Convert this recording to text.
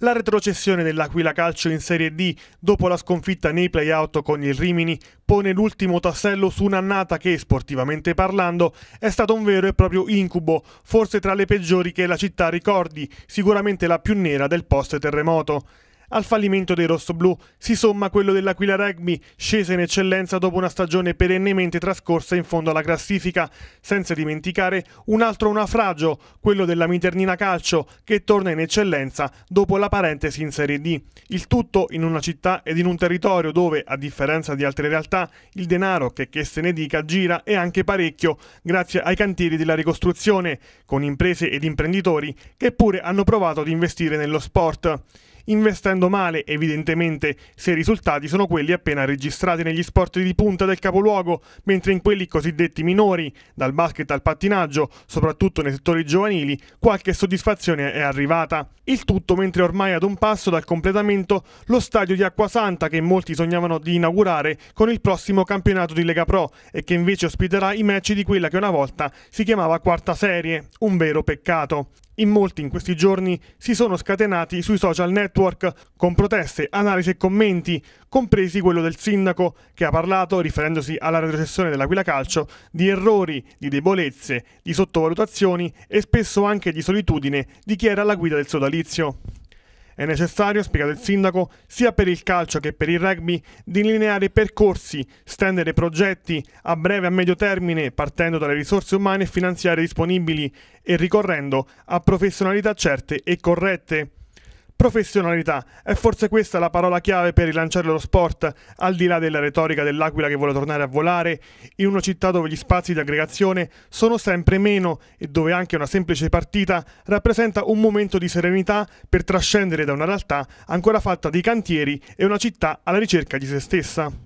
La retrocessione dell'Aquila Calcio in Serie D dopo la sconfitta nei play-out con il Rimini pone l'ultimo tassello su un'annata che, sportivamente parlando, è stato un vero e proprio incubo, forse tra le peggiori che la città ricordi, sicuramente la più nera del post-terremoto. Al fallimento dei rossoblù si somma quello dell'Aquila Rugby, scesa in eccellenza dopo una stagione perennemente trascorsa in fondo alla classifica, senza dimenticare un altro naufragio, quello della Miternina Calcio, che torna in eccellenza dopo la parentesi in Serie D. Il tutto in una città ed in un territorio dove, a differenza di altre realtà, il denaro, che, che se ne dica, gira e anche parecchio, grazie ai cantieri della ricostruzione, con imprese ed imprenditori che pure hanno provato ad investire nello sport investendo male evidentemente se i risultati sono quelli appena registrati negli sport di punta del capoluogo, mentre in quelli cosiddetti minori, dal basket al pattinaggio, soprattutto nei settori giovanili, qualche soddisfazione è arrivata. Il tutto mentre ormai ad un passo dal completamento lo stadio di Acquasanta che molti sognavano di inaugurare con il prossimo campionato di Lega Pro e che invece ospiterà i match di quella che una volta si chiamava quarta serie, un vero peccato. In molti in questi giorni si sono scatenati sui social network network con proteste, analisi e commenti, compresi quello del sindaco che ha parlato, riferendosi alla retrocessione dell'Aquila Calcio, di errori, di debolezze, di sottovalutazioni e spesso anche di solitudine di chi era alla guida del sodalizio. È necessario, spiegato il sindaco, sia per il calcio che per il rugby, delineare percorsi, stendere progetti a breve e a medio termine, partendo dalle risorse umane e finanziarie disponibili e ricorrendo a professionalità certe e corrette. Professionalità, è forse questa la parola chiave per rilanciare lo sport, al di là della retorica dell'aquila che vuole tornare a volare, in una città dove gli spazi di aggregazione sono sempre meno e dove anche una semplice partita rappresenta un momento di serenità per trascendere da una realtà ancora fatta di cantieri e una città alla ricerca di se stessa.